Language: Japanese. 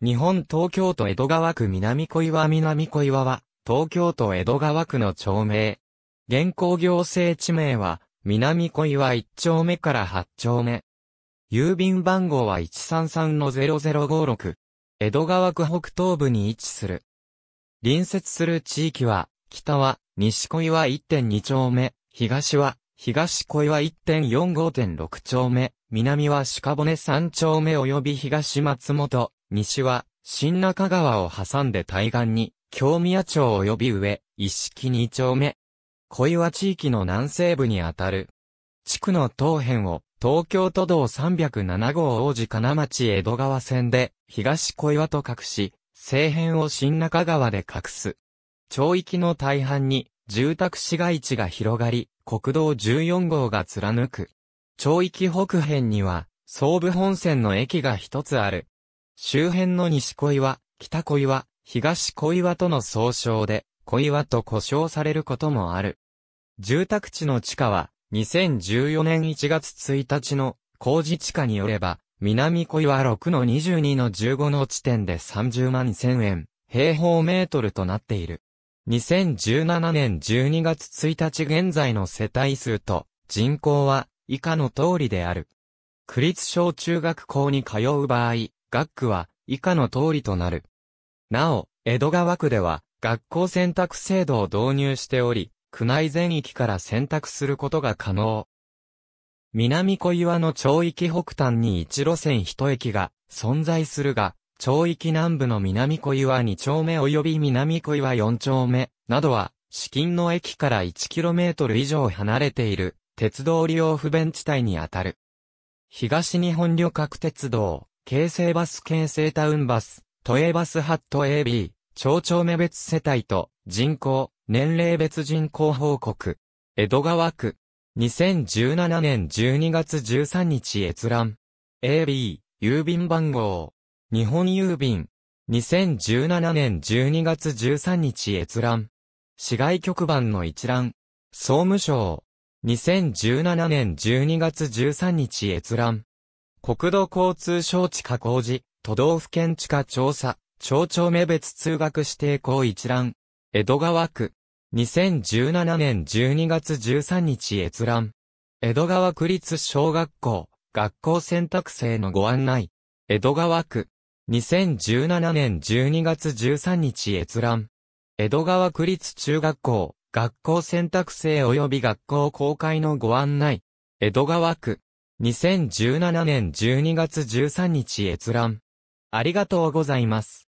日本東京都江戸川区南小岩南小岩は、東京都江戸川区の町名。現行行政地名は、南小岩1丁目から8丁目。郵便番号は133-0056。江戸川区北東部に位置する。隣接する地域は、北は西小岩1.2丁目、東は東小岩1.45.6丁目、南は鹿骨3丁目及び東松本、西は、新中川を挟んで対岸に、京宮町及び上、一式二丁目。小岩地域の南西部にあたる。地区の東辺を、東京都道307号王子金町江戸川線で、東小岩と隠し、西辺を新中川で隠す。町域の大半に、住宅市街地が広がり、国道14号が貫く。町域北辺には、総武本線の駅が一つある、周辺の西小岩、北小岩、東小岩との総称で、小岩と呼称されることもある。住宅地の地下は、2014年1月1日の工事地下によれば、南小岩6の22の15の地点で30万1000円、平方メートルとなっている。2017年12月1日現在の世帯数と人口は以下の通りである。区立小中学校に通う場合、学区は以下の通りとなる。なお、江戸川区では学校選択制度を導入しており、区内全域から選択することが可能。南小岩の町域北端に1路線1駅が存在するが、町域南部の南小岩2丁目及び南小岩4丁目などは、至近の駅から 1km 以上離れている鉄道利用不便地帯にあたる。東日本旅客鉄道、京成バス京成タウンバス、都営バスハット AB、町長目別世帯と人口、年齢別人口報告。江戸川区。2017年12月13日閲覧。AB、郵便番号。日本郵便。2017年12月13日閲覧。市外局番の一覧。総務省。2017年12月13日閲覧。国土交通省地下工事、都道府県地下調査、町長目別通学指定校一覧、江戸川区、2017年12月13日閲覧、江戸川区立小学校、学校選択生のご案内、江戸川区、2017年12月13日閲覧、江戸川区立中学校、学校選択生及び学校公開のご案内、江戸川区、2017年12月13日閲覧。ありがとうございます。